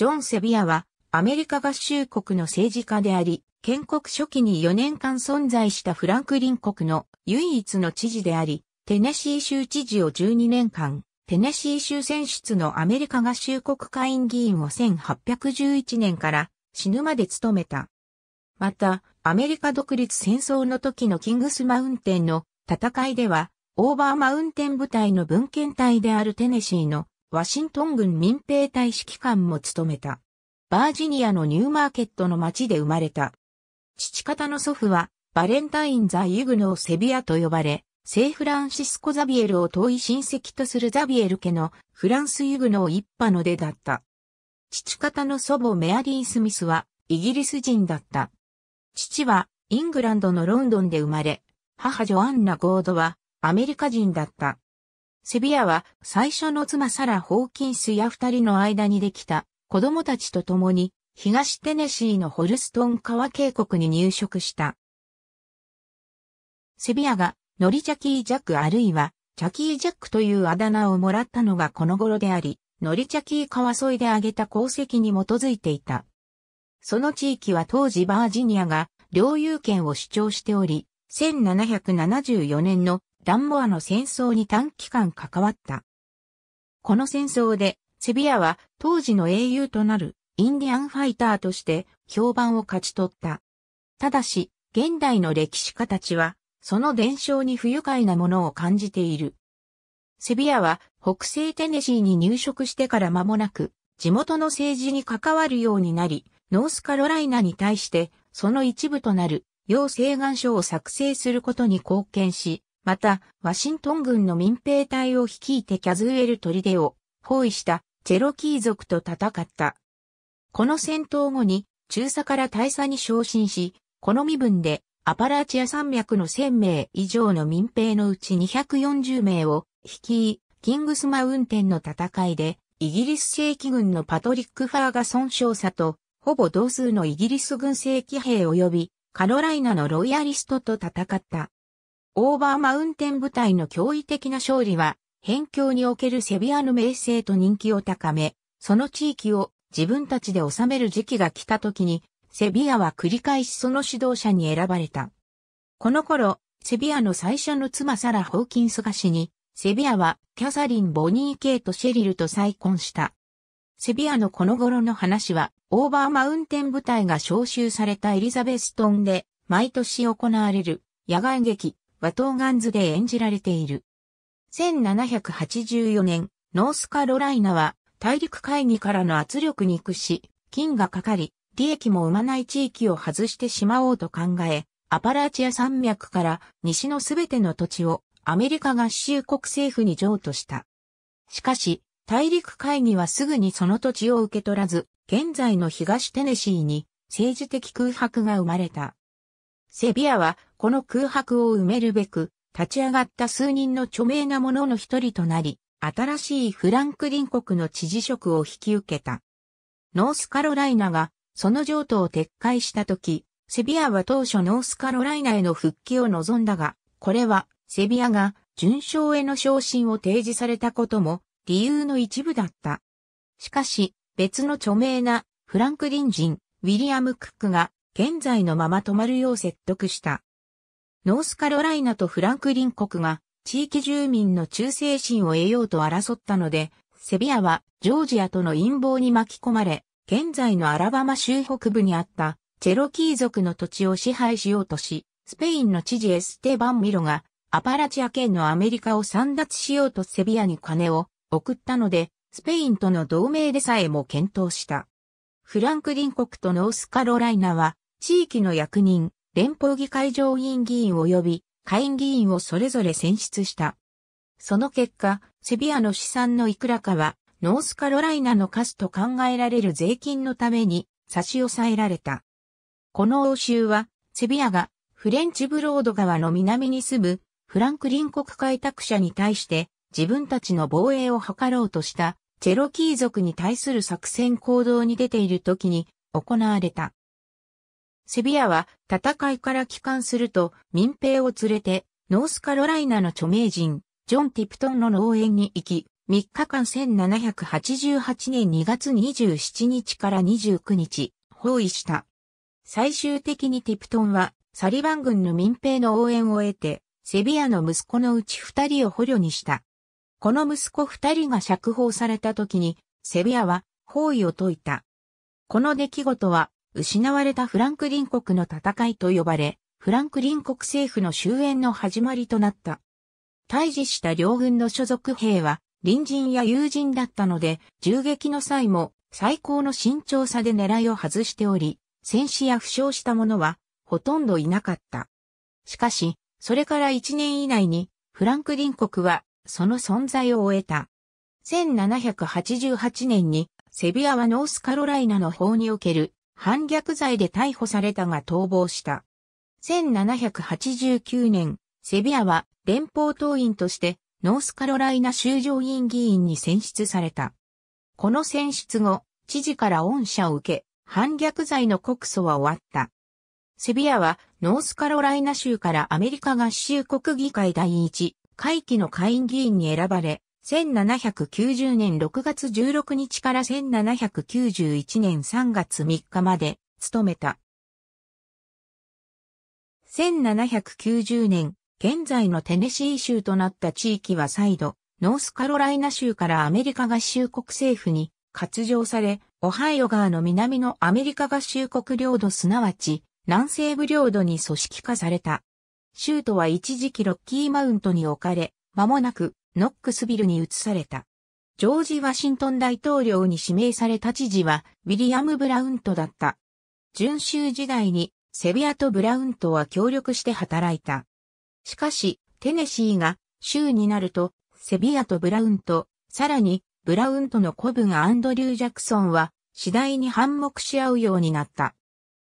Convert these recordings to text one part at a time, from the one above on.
ジョン・セビアは、アメリカ合衆国の政治家であり、建国初期に4年間存在したフランクリン国の唯一の知事であり、テネシー州知事を12年間、テネシー州選出のアメリカ合衆国会員議員を1811年から死ぬまで務めた。また、アメリカ独立戦争の時のキングスマウンテンの戦いでは、オーバーマウンテン部隊の文献隊であるテネシーのワシントン軍民兵隊指揮官も務めた。バージニアのニューマーケットの町で生まれた。父方の祖父は、バレンタイン・ザ・ユグノー・セビアと呼ばれ、聖フランシスコ・ザビエルを遠い親戚とするザビエル家のフランス・ユグノー一派の出だった。父方の祖母メアリー・スミスは、イギリス人だった。父は、イングランドのロンドンで生まれ、母ジョアンナ・ゴードは、アメリカ人だった。セビアは最初の妻サラ・ホーキンスや二人の間にできた子供たちと共に東テネシーのホルストン川渓谷に入植した。セビアがノリジャキー・ジャックあるいはジャキー・ジャックというあだ名をもらったのがこの頃であり、ノリチャキー川沿いで挙げた功績に基づいていた。その地域は当時バージニアが領有権を主張しており、1774年のランモアの戦争に短期間関わった。この戦争で、セビアは当時の英雄となるインディアンファイターとして評判を勝ち取った。ただし、現代の歴史家たちは、その伝承に不愉快なものを感じている。セビアは北西テネシーに入植してから間もなく、地元の政治に関わるようになり、ノースカロライナに対して、その一部となる、要請願書を作成することに貢献し、また、ワシントン軍の民兵隊を率いてキャズウェル砦を包囲したチェロキー族と戦った。この戦闘後に中佐から大佐に昇進し、この身分でアパラチア山脈の1000名以上の民兵のうち240名を率い、キングスマウンテンの戦いで、イギリス正規軍のパトリック・ファーガソン少佐と、ほぼ同数のイギリス軍正規兵及び、カロライナのロイヤリストと戦った。オーバーマウンテン部隊の驚異的な勝利は、辺境におけるセビアの名声と人気を高め、その地域を自分たちで治める時期が来た時に、セビアは繰り返しその指導者に選ばれた。この頃、セビアの最初の妻サラ・ホーキンスが死に、セビアはキャサリン・ボニー・ケイト・シェリルと再婚した。セビアのこの頃の話は、オーバーマウンテン部隊が招集されたエリザベストンで、毎年行われる、野外劇、和東ガンズで演じられている。1784年、ノースカロライナは大陸会議からの圧力に屈し、金がかかり、利益も生まない地域を外してしまおうと考え、アパラチア山脈から西のすべての土地をアメリカ合衆国政府に譲渡した。しかし、大陸会議はすぐにその土地を受け取らず、現在の東テネシーに政治的空白が生まれた。セビアはこの空白を埋めるべく立ち上がった数人の著名な者の一人となり、新しいフランクリン国の知事職を引き受けた。ノースカロライナがその譲渡を撤回したとき、セビアは当初ノースカロライナへの復帰を望んだが、これはセビアが順将への昇進を提示されたことも理由の一部だった。しかし、別の著名なフランクリン人、ウィリアム・クックが現在のまま止まるよう説得した。ノースカロライナとフランクリン国が地域住民の忠誠心を得ようと争ったので、セビアはジョージアとの陰謀に巻き込まれ、現在のアラバマ州北部にあったチェロキー族の土地を支配しようとし、スペインの知事エステバン・ミロがアパラチア県のアメリカを散奪しようとセビアに金を送ったので、スペインとの同盟でさえも検討した。フランクリン国とノースカロライナは地域の役人、連邦議会上院議員及び下院議員をそれぞれ選出した。その結果、セビアの資産のいくらかは、ノースカロライナの貸すと考えられる税金のために差し押さえられた。この欧州は、セビアがフレンチブロード川の南に住むフランクリン国開拓者に対して自分たちの防衛を図ろうとしたチェロキー族に対する作戦行動に出ている時に行われた。セビアは戦いから帰還すると民兵を連れてノースカロライナの著名人、ジョン・ティプトンの農園に行き、3日間1788年2月27日から29日、包囲した。最終的にティプトンは、サリバン軍の民兵の応援を得て、セビアの息子のうち2人を捕虜にした。この息子2人が釈放された時に、セビアは包囲を解いた。この出来事は、失われたフランクリン国の戦いと呼ばれ、フランクリン国政府の終焉の始まりとなった。退治した両軍の所属兵は、隣人や友人だったので、銃撃の際も最高の慎重さで狙いを外しており、戦死や負傷した者は、ほとんどいなかった。しかし、それから1年以内に、フランクリン国は、その存在を終えた。1788年に、セビアはノースカロライナの法における反逆罪で逮捕されたが逃亡した。1789年、セビアは連邦党員としてノースカロライナ州上院議員に選出された。この選出後、知事から恩赦を受け、反逆罪の告訴は終わった。セビアはノースカロライナ州からアメリカ合衆国議会第一、会期の下院議員に選ばれ、1790年6月16日から1791年3月3日まで勤めた。1790年、現在のテネシー州となった地域は再度、ノースカロライナ州からアメリカ合衆国政府に割譲され、オハイオ川の南のアメリカ合衆国領土すなわち南西部領土に組織化された。州都は一時期ロッキーマウントに置かれ、間もなくノックスビルに移された。ジョージ・ワシントン大統領に指名された知事はウィリアム・ブラウントだった。準州時代にセビアとブラウントは協力して働いた。しかし、テネシーが州になると、セビアとブラウント、さらにブラウントの子分アンドリュー・ジャクソンは次第に反目し合うようになった。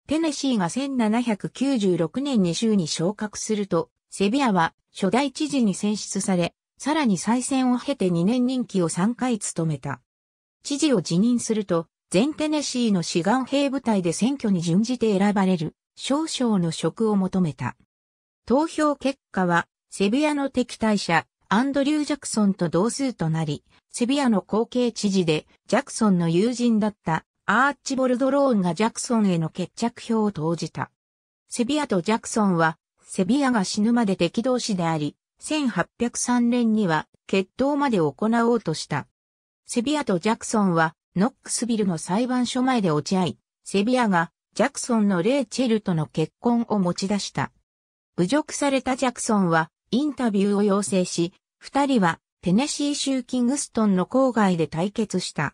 テネシーが1796年に州に昇格すると、セビアは初代知事に選出され、さらに再選を経て2年任期を3回務めた。知事を辞任すると、全テネシーの志願兵部隊で選挙に準じて選ばれる少々の職を求めた。投票結果は、セビアの敵対者、アンドリュー・ジャクソンと同数となり、セビアの後継知事で、ジャクソンの友人だったアーチボルド・ローンがジャクソンへの決着票を投じた。セビアとジャクソンは、セビアが死ぬまで敵同士であり、1803年には決闘まで行おうとした。セビアとジャクソンはノックスビルの裁判所前で落ち合い、セビアがジャクソンのレイチェルとの結婚を持ち出した。侮辱されたジャクソンはインタビューを要請し、二人はテネシー州キングストンの郊外で対決した。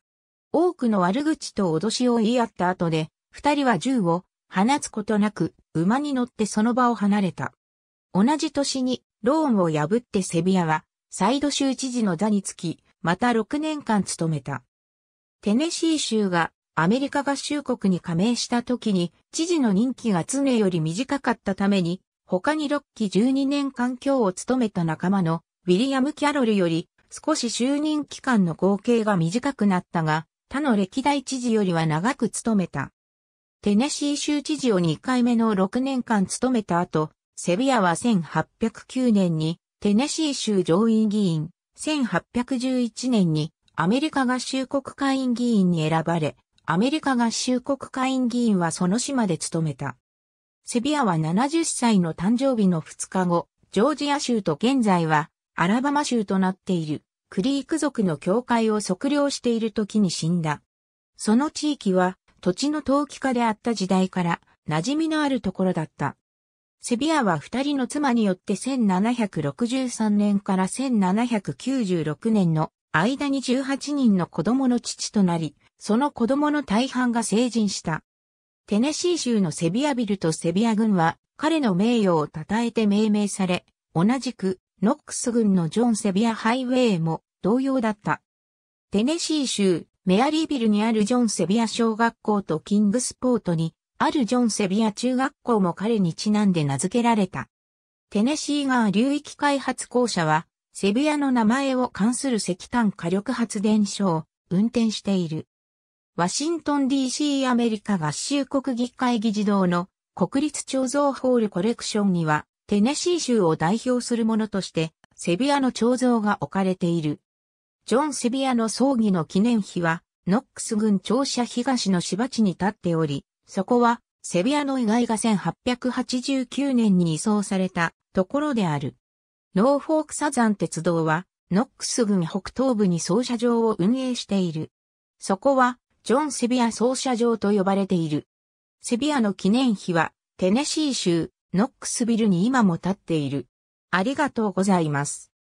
多くの悪口と脅しを言い合った後で、二人は銃を放つことなく馬に乗ってその場を離れた。同じ年にローンを破ってセビアは、サイド州知事の座につき、また6年間務めた。テネシー州がアメリカ合衆国に加盟した時に、知事の任期が常より短かったために、他に6期12年間今日を務めた仲間のウィリアム・キャロルより少し就任期間の合計が短くなったが、他の歴代知事よりは長く務めた。テネシー州知事を2回目の6年間務めた後、セビアは1809年にテネシー州上院議員、1811年にアメリカ合衆国会員議員に選ばれ、アメリカ合衆国会員議員はその島で務めた。セビアは70歳の誕生日の2日後、ジョージア州と現在はアラバマ州となっているクリーク族の教会を測量している時に死んだ。その地域は土地の陶器家であった時代から馴染みのあるところだった。セビアは二人の妻によって1763年から1796年の間に18人の子供の父となり、その子供の大半が成人した。テネシー州のセビアビルとセビア軍は彼の名誉を称えて命名され、同じくノックス軍のジョン・セビアハイウェイも同様だった。テネシー州メアリービルにあるジョン・セビア小学校とキングスポートにあるジョン・セビア中学校も彼にちなんで名付けられた。テネシー川流域開発公社は、セビアの名前を関する石炭火力発電所を運転している。ワシントン DC アメリカ合衆国議会議事堂の国立彫像ホールコレクションには、テネシー州を代表するものとして、セビアの彫像が置かれている。ジョン・セビアの葬儀の記念碑は、ノックス郡庁舎東の芝地に立っており、そこは、セビアの遺外が1889年に移送されたところである。ノーフォークサザン鉄道は、ノックス郡北東部に操車場を運営している。そこは、ジョン・セビア操車場と呼ばれている。セビアの記念碑は、テネシー州、ノックスビルに今も立っている。ありがとうございます。